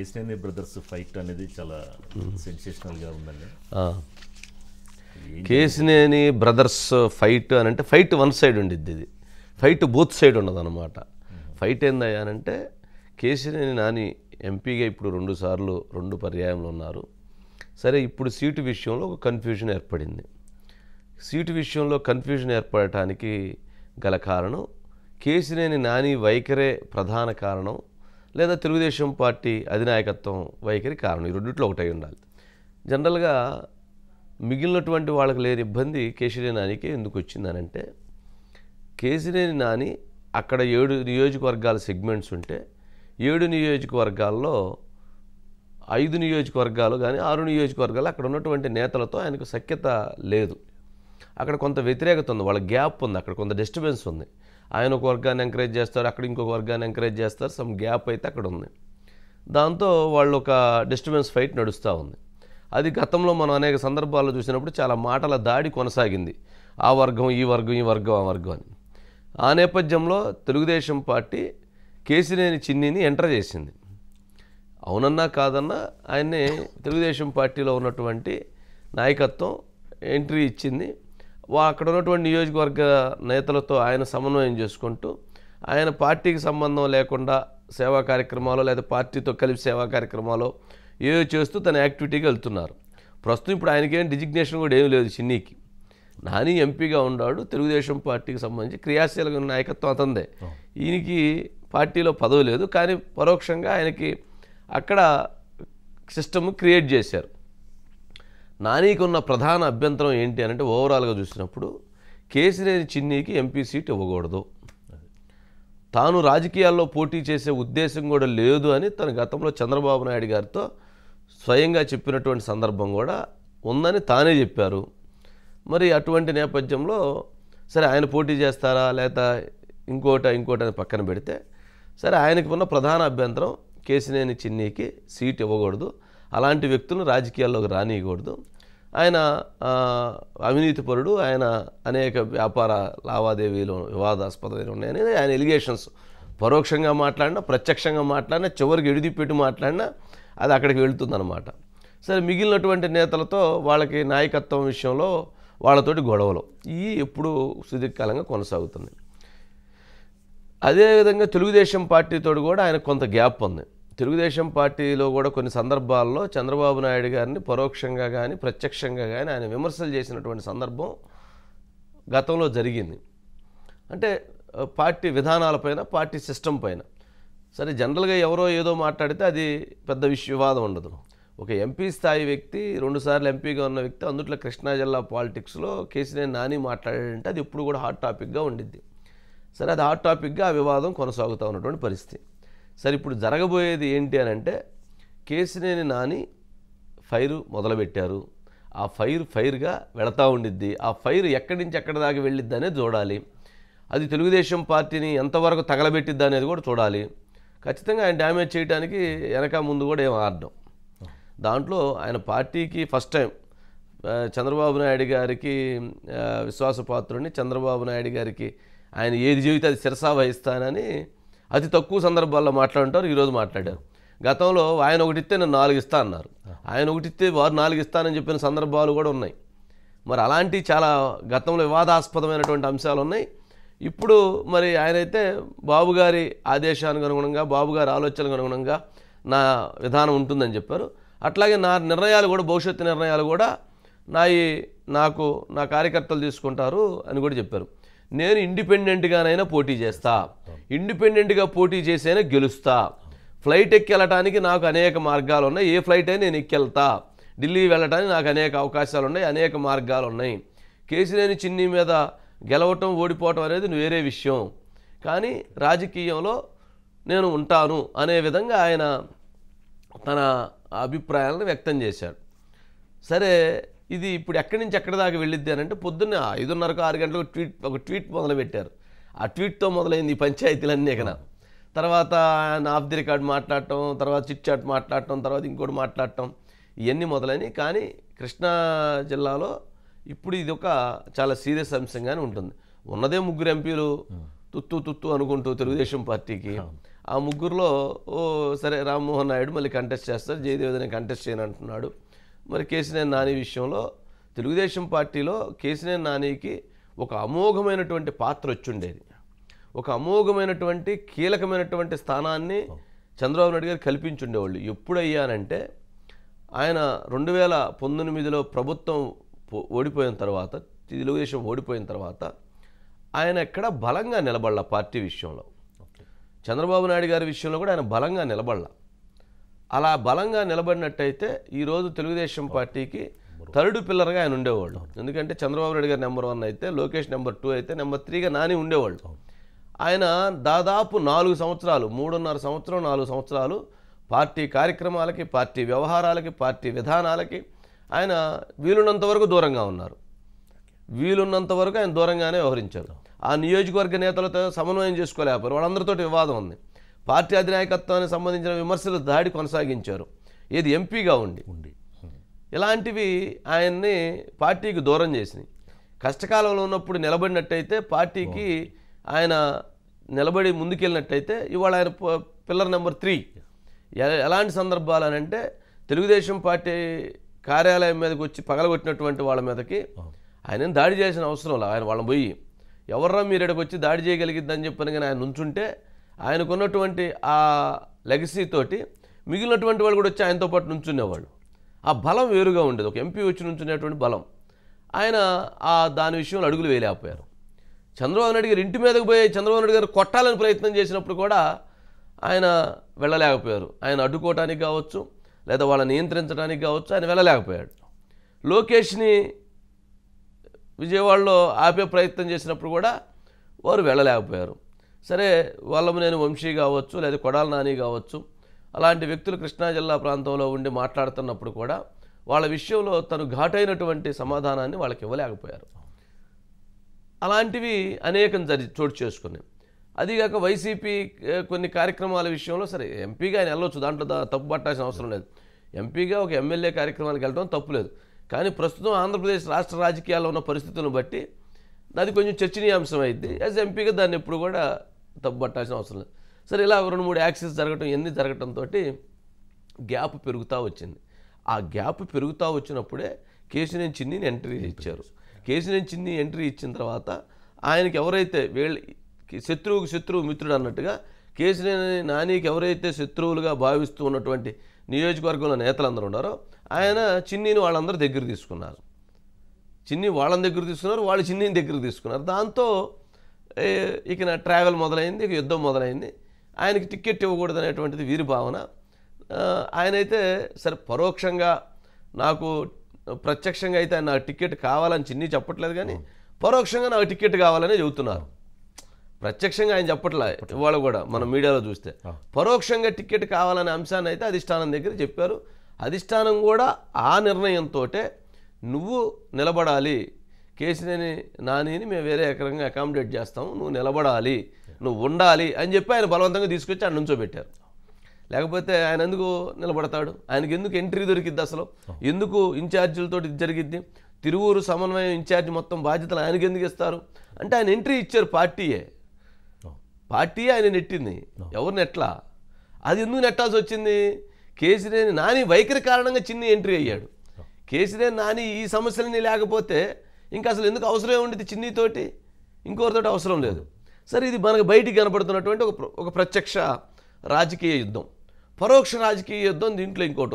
Kesineni brothers fight అనేది చాలా సెన్సేషనల్గా ఉందండి కేసినేని బ్రదర్స్ ఫైట్ అని అంటే ఫైట్ వన్ సైడ్ ఉండిద్ది ఇది ఫైట్ బూత్ సైడ్ ఉండదు అనమాట ఫైట్ ఏందయ్యానంటే కేసినేని నాని ఎంపీగా ఇప్పుడు రెండు సార్లు రెండు పర్యాయంలో ఉన్నారు సరే ఇప్పుడు సీటు విషయంలో ఒక కన్ఫ్యూజన్ ఏర్పడింది సీటు విషయంలో కన్ఫ్యూజన్ ఏర్పడటానికి గల కారణం కేసినేని నాని వైఖరే ప్రధాన కారణం లేదా తెలుగుదేశం పార్టీ అధినాయకత్వం వైఖరి కారణం ఈ రెండిట్లో ఒకటై ఉండాలి జనరల్గా మిగిలినటువంటి వాళ్ళకి లేని ఇబ్బంది కేశినే నానికే ఎందుకు వచ్చిందనంటే కేశినేని నాని అక్కడ ఏడు నియోజకవర్గాల సెగ్మెంట్స్ ఉంటే ఏడు నియోజకవర్గాల్లో ఐదు నియోజకవర్గాలు కానీ ఆరు నియోజకవర్గాలు అక్కడ ఉన్నటువంటి నేతలతో ఆయనకు సఖ్యత లేదు అక్కడ కొంత వ్యతిరేకత ఉంది వాళ్ళ గ్యాప్ ఉంది అక్కడ కొంత డిస్టర్బెన్స్ ఉంది ఆయన ఒక వర్గాన్ని ఎంకరేజ్ చేస్తారు అక్కడ ఇంకొక వర్గాన్ని ఎంకరేజ్ చేస్తారు సమ్ గ్యాప్ అయితే అక్కడ ఉంది దాంతో వాళ్ళు ఒక డిస్టర్బెన్స్ ఫైట్ నడుస్తూ ఉంది అది గతంలో మనం అనేక సందర్భాల్లో చూసినప్పుడు చాలా మాటల దాడి కొనసాగింది ఆ వర్గం ఈ వర్గం ఈ వర్గం ఆ వర్గం అని ఆ నేపథ్యంలో తెలుగుదేశం పార్టీ కేసినేని చిన్నిని ఎంటర్ చేసింది అవునన్నా కాదన్నా ఆయన్ని తెలుగుదేశం పార్టీలో ఉన్నటువంటి నాయకత్వం ఎంట్రీ ఇచ్చింది అక్కడ ఉన్నటువంటి నియోజకవర్గ నేతలతో ఆయన సమన్వయం చేసుకుంటూ ఆయన పార్టీకి సంబంధం లేకుండా సేవా కార్యక్రమాలు లేదా పార్టీతో కలిపి సేవా కార్యక్రమాలు ఏవో చేస్తూ తన యాక్టివిటీకి వెళ్తున్నారు ప్రస్తుతం ఇప్పుడు ఆయనకేం డిజిగ్నేషన్ కూడా ఏమీ లేదు చిన్నీకి నాని ఎంపీగా ఉన్నాడు తెలుగుదేశం పార్టీకి సంబంధించి క్రియాశీలక నాయకత్వం అతందే ఈయనకి పార్టీలో పదవి లేదు కానీ పరోక్షంగా ఆయనకి అక్కడ సిస్టమ్ క్రియేట్ చేశారు నానీకున్న ప్రధాన అభ్యంతరం ఏంటి అని అంటే ఓవరాల్గా చూసినప్పుడు కేసినేని చిన్నీకి ఎంపీ సీట్ ఇవ్వకూడదు తాను రాజకీయాల్లో పోటీ చేసే ఉద్దేశం కూడా లేదు అని తన గతంలో చంద్రబాబు నాయుడు గారితో స్వయంగా చెప్పినటువంటి సందర్భం కూడా ఉందని తానే చెప్పారు మరి అటువంటి నేపథ్యంలో సరే ఆయన పోటీ చేస్తారా లేక ఇంకోట ఇంకోట పక్కన పెడితే సరే ఆయనకు ఉన్న ప్రధాన అభ్యంతరం కేసినేని చిన్నీకి సీట్ ఇవ్వకూడదు అలాంటి వ్యక్తులను రాజకీయాల్లోకి రానియకూడదు ఆయన అవినీతిపరుడు ఆయన అనేక వ్యాపార లావాదేవీలు వివాదాస్పదమైన ఉన్నాయని ఆయన ఎలిగేషన్స్ పరోక్షంగా మాట్లాడినా ప్రత్యక్షంగా మాట్లాడినా చివరికి ఎడిదిపెట్టి మాట్లాడినా అది అక్కడికి వెళుతుందన్నమాట సరే మిగిలినటువంటి నేతలతో వాళ్ళకి నాయకత్వం విషయంలో వాళ్ళతోటి గొడవలు ఇవి ఎప్పుడు సుదీర్ఘకాలంగా కొనసాగుతుంది అదేవిధంగా తెలుగుదేశం పార్టీతో కూడా ఆయన కొంత గ్యాప్ ఉంది తెలుగుదేశం పార్టీలో కూడా కొన్ని సందర్భాల్లో చంద్రబాబు నాయుడు గారిని పరోక్షంగా కానీ ప్రత్యక్షంగా కానీ ఆయన విమర్శలు చేసినటువంటి సందర్భం గతంలో జరిగింది అంటే పార్టీ విధానాలపైన పార్టీ సిస్టమ్ పైన సరే జనరల్గా ఎవరో ఏదో మాట్లాడితే అది పెద్ద విష వివాదం ఉండదు ఒక ఎంపీ స్థాయి వ్యక్తి రెండుసార్లు ఎంపీగా ఉన్న వ్యక్తి అందుట్లో కృష్ణా జిల్లా పాలిటిక్స్లో కేసీనేని నాని మాట్లాడాడంటే అది ఇప్పుడు కూడా హాట్ టాపిక్గా ఉండిద్ది సరే అది హాట్ టాపిక్గా ఆ వివాదం కొనసాగుతూ ఉన్నటువంటి పరిస్థితి సరే ఇప్పుడు జరగబోయేది ఏంటి అని అంటే కేసినేని నాని ఫైర్ మొదలుపెట్టారు ఆ ఫైర్ ఫైర్గా వెళతా ఉండిద్ది ఆ ఫైర్ ఎక్కడి నుంచి ఎక్కడి దాకా వెళ్ళిద్ది అనేది చూడాలి అది తెలుగుదేశం పార్టీని ఎంతవరకు తగలబెట్టిద్ది అనేది కూడా చూడాలి ఖచ్చితంగా ఆయన డ్యామేజ్ చేయడానికి వెనక ముందు కూడా ఏం ఆడడం దాంట్లో ఆయన పార్టీకి ఫస్ట్ టైం చంద్రబాబు నాయుడు గారికి విశ్వాసపాత్రుడిని చంద్రబాబు నాయుడు గారికి ఆయన ఏది జీవితం అది శిరసా వహిస్తానని అతి తక్కువ సందర్భాల్లో మాట్లాడుంటారు ఈరోజు మాట్లాడారు గతంలో ఆయన ఒకటిస్తే నేను నాలుగు ఇస్తా అన్నారు ఆయన ఒకటిస్తే వారు నాలుగు ఇస్తానని చెప్పిన సందర్భాలు కూడా ఉన్నాయి మరి అలాంటి చాలా గతంలో వివాదాస్పదమైనటువంటి అంశాలు ఉన్నాయి ఇప్పుడు మరి ఆయనైతే అయితే బాబుగారి ఆదేశానికి అనుగుణంగా బాబుగారి ఆలోచనలకు ఆలోచనకు అనుగుణంగా నా విధానం ఉంటుందని చెప్పారు అట్లాగే నా నిర్ణయాలు కూడా భవిష్యత్తు నిర్ణయాలు కూడా ఈ నాకు నా కార్యకర్తలు తీసుకుంటారు అని కూడా చెప్పారు నేను ఇండిపెండెంట్గానైనా పోటీ చేస్తా ఇండిపెండెంట్గా పోటీ చేసైనా గెలుస్తా ఫ్లైట్ ఎక్కెళ్ళటానికి నాకు అనేక మార్గాలు ఉన్నాయి ఏ ఫ్లైట్ అయినా నేను ఎక్కెళ్తా ఢిల్లీ వెళ్ళటానికి నాకు అనేక అవకాశాలు ఉన్నాయి అనేక మార్గాలు ఉన్నాయి కేసినేని చిన్ని మీద గెలవటం ఓడిపోవటం అనేది వేరే విషయం కానీ రాజకీయంలో నేను ఉంటాను అనే విధంగా ఆయన తన అభిప్రాయాలను వ్యక్తం చేశాడు సరే ఇది ఇప్పుడు ఎక్కడి నుంచి ఎక్కడి దాకా వెళ్ళిద్ది అని అంటే పొద్దున్న ఐదున్నరకు ఆరు గంటలకు ట్వీట్ ఒక ట్వీట్ మొదలుపెట్టారు ఆ ట్వీట్తో మొదలైంది ఈ పంచాయతీలన్నీ కదా తర్వాత ఆఫ్ ది రికార్డ్ మాట్లాడటం తర్వాత చిట్ మాట్లాడటం తర్వాత ఇంకోటి మాట్లాడటం ఇవన్నీ మొదలైనవి కానీ కృష్ణా జిల్లాలో ఇప్పుడు ఇది ఒక చాలా సీరియస్ అంశంగానే ఉంటుంది ఉన్నదే ముగ్గురు ఎంపీలు తుత్తు తుత్తు అనుకుంటూ తెలుగుదేశం పార్టీకి ఆ ముగ్గురులో ఓ సరే రామ్మోహన్ నాయుడు మళ్ళీ కంటెస్ట్ చేస్తారు జయదేవదని కంటెస్ట్ చేయను అంటున్నాడు మరి కేసినేని నాని విషయంలో తెలుగుదేశం పార్టీలో కేసినేని నానికి ఒక అమోఘమైనటువంటి పాత్ర వచ్చుండేది ఒక అమోఘమైనటువంటి కీలకమైనటువంటి స్థానాన్ని చంద్రబాబు నాయుడు గారు కల్పించుండేవాళ్ళు ఎప్పుడయ్యానంటే ఆయన రెండు వేల పంతొమ్మిదిలో ప్రభుత్వం ఓడిపోయిన తర్వాత తెలుగుదేశం ఓడిపోయిన తర్వాత ఆయన ఎక్కడ బలంగా నిలబడాల పార్టీ విషయంలో చంద్రబాబు నాయుడు గారి విషయంలో కూడా ఆయన బలంగా నిలబడాల అలా బలంగా నిలబడినట్టయితే ఈరోజు తెలుగుదేశం పార్టీకి థర్డ్ పిల్లర్గా ఆయన ఉండేవాళ్ళు ఎందుకంటే చంద్రబాబు నాయుడు గారు నెంబర్ వన్ అయితే లోకేష్ నెంబర్ టూ అయితే నెంబర్ త్రీగా నాని ఉండేవాళ్ళు ఆయన దాదాపు నాలుగు సంవత్సరాలు మూడున్నర సంవత్సరం నాలుగు సంవత్సరాలు పార్టీ కార్యక్రమాలకి పార్టీ వ్యవహారాలకి పార్టీ విధానాలకి ఆయన వీలున్నంత వరకు దూరంగా ఉన్నారు వీలున్నంత వరకు ఆయన దూరంగానే వ్యవహరించారు ఆ నియోజకవర్గ నేతలతో సమన్వయం చేసుకోలేకపోయారు వాళ్ళందరితో వివాదం ఉంది పార్టీ అధినాయకత్వానికి సంబంధించిన విమర్శలు దాడి కొనసాగించారు ఏది ఎంపీగా ఉండి ఉండి ఇలాంటివి ఆయన్ని పార్టీకి దూరం చేసినాయి కష్టకాలంలో ఉన్నప్పుడు నిలబడినట్టయితే పార్టీకి ఆయన నిలబడి ముందుకెళ్ళినట్టయితే ఇవాళ ఆయన పిల్లర్ నెంబర్ త్రీ ఎలాంటి సందర్భాలు అని అంటే తెలుగుదేశం పార్టీ కార్యాలయం మీదకి వచ్చి పగలగొట్టినటువంటి వాళ్ళ మీదకి ఆయన దాడి చేసిన అవసరం లేదు ఆయన వాళ్ళని పోయి ఎవర్రా మీరు ఇక్కడికి వచ్చి దాడి చేయగలిగిద్దని చెప్పని కానీ ఆయన నుంచుంటే ఆయనకున్నటువంటి ఆ లెగసీతోటి మిగిలినటువంటి వాళ్ళు కూడా వచ్చి ఆయనతో పాటు నుంచునేవాళ్ళు ఆ బలం వేరుగా ఉండేది ఒక ఎంపీ వచ్చి నుంచునేటువంటి బలం ఆయన ఆ దాని విషయంలో అడుగులు వేయలేకపోయారు చంద్రబాబు నాయుడు గారు ఇంటి మీదకు పోయి చంద్రబాబు నాయుడు గారు కొట్టాలని ప్రయత్నం చేసినప్పుడు కూడా ఆయన వెళ్ళలేకపోయారు ఆయన అడ్డుకోవటానికి కావచ్చు లేదా వాళ్ళని నియంత్రించడానికి కావచ్చు ఆయన వెళ్ళలేకపోయాడు లోకేష్ని విజయవాడలో ఆపే ప్రయత్నం చేసినప్పుడు కూడా వారు వెళ్ళలేకపోయారు సరే వాళ్ళము నేను వంశీ కావచ్చు లేదా కొడాల నాని కావచ్చు అలాంటి వ్యక్తులు కృష్ణా జిల్లా ప్రాంతంలో ఉండి మాట్లాడుతున్నప్పుడు కూడా వాళ్ళ విషయంలో తను ఘాటైనటువంటి సమాధానాన్ని వాళ్ళకి ఇవ్వలేకపోయారు అలాంటివి అనేకం జరి చోటు చేసుకున్నాయి అదిగాక వైసీపీ కొన్ని కార్యక్రమాల విషయంలో సరే ఎంపీగా ఆయన వెళ్ళొచ్చు దాంట్లో తప్పు పట్టాల్సిన అవసరం లేదు ఎంపీగా ఒక ఎమ్మెల్యే కార్యక్రమాలకు వెళ్ళడం లేదు కానీ ప్రస్తుతం ఆంధ్రప్రదేశ్ రాష్ట్ర రాజకీయాల్లో ఉన్న పరిస్థితులను బట్టి అది కొంచెం చర్చనీయాంశం అయింది యాజ్ ఎంపీగా దాన్ని ఎప్పుడు కూడా తప్పు పట్టాల్సిన అవసరం లేదు సరే ఇలా రెండు మూడు యాక్సిస్ జరగటం ఇవన్నీ జరగటంతో గ్యాప్ పెరుగుతూ వచ్చింది ఆ గ్యాప్ పెరుగుతూ వచ్చినప్పుడే కేశినేని చిన్నిని ఎంట్రీ ఇచ్చారు కేశినేని చిన్ని ఎంట్రీ ఇచ్చిన తర్వాత ఆయనకి ఎవరైతే వీళ్ళ శత్రువుకి శత్రువు మిత్రుడు అన్నట్టుగా కేశినేని నానికి ఎవరైతే శత్రువులుగా భావిస్తూ ఉన్నటువంటి నియోజకవర్గంలో నేతలందరూ ఉన్నారో ఆయన చిన్నీని వాళ్ళందరూ దగ్గర తీసుకున్నారు చిన్ని వాళ్ళని దగ్గర తీసుకున్నారు వాళ్ళు చిన్నీని దగ్గర తీసుకున్నారు దాంతో ఇక నా ట్రావెల్ మొదలైంది ఇక యుద్ధం మొదలైంది ఆయనకి టికెట్ ఇవ్వకూడదు అనేటువంటిది వీరి భావన ఆయనైతే సరే పరోక్షంగా నాకు ప్రత్యక్షంగా అయితే ఆయన నాకు టికెట్ కావాలని చిన్ని చెప్పట్లేదు కానీ పరోక్షంగా నాకు టికెట్ కావాలని చెబుతున్నారు ప్రత్యక్షంగా ఆయన చెప్పట్లే ఇవాళ కూడా మన మీడియాలో చూస్తే పరోక్షంగా టికెట్ కావాలనే అంశాన్ని అయితే అధిష్టానం దగ్గర చెప్పారు అధిష్టానం కూడా ఆ నిర్ణయంతో నువ్వు నిలబడాలి కేసినేని నానిని మేము వేరే ఎకరంగా అకామిడేట్ చేస్తాం నువ్వు నిలబడాలి నువ్వు ఉండాలి అని చెప్పి ఆయన బలవంతంగా తీసుకొచ్చి ఆయన నుంచోబెట్టారు లేకపోతే ఆయన ఎందుకు నిలబడతాడు ఆయనకి ఎందుకు ఎంట్రీ దొరికిద్ది అసలు ఎందుకు ఇన్ఛార్జీలతో ఇది జరిగిద్ది తిరువూరు సమన్వయం ఇన్ఛార్జ్ మొత్తం బాధ్యతలు ఆయనకి ఎందుకు ఇస్తారు అంటే ఆయన ఎంట్రీ ఇచ్చారు పార్టీయే పార్టీయే ఆయన నెట్టింది ఎవరు నెట్లా అది ఎందుకు నెట్టాల్సి వచ్చింది కేసినేని నాని వైఖరి కారణంగా చిన్న ఎంట్రీ అయ్యాడు కేసినేని నాని ఈ సమస్యలని లేకపోతే ఇంకా అసలు ఎందుకు అవసరం ఉండేది చిన్నితోటి ఇంకోరితోటి అవసరం లేదు సరే ఇది మనకు బయటికి కనపడుతున్నటువంటి ఒక ఒక ప్రత్యక్ష రాజకీయ యుద్ధం పరోక్ష రాజకీయ యుద్ధం దీంట్లో ఇంకోటి ఉంది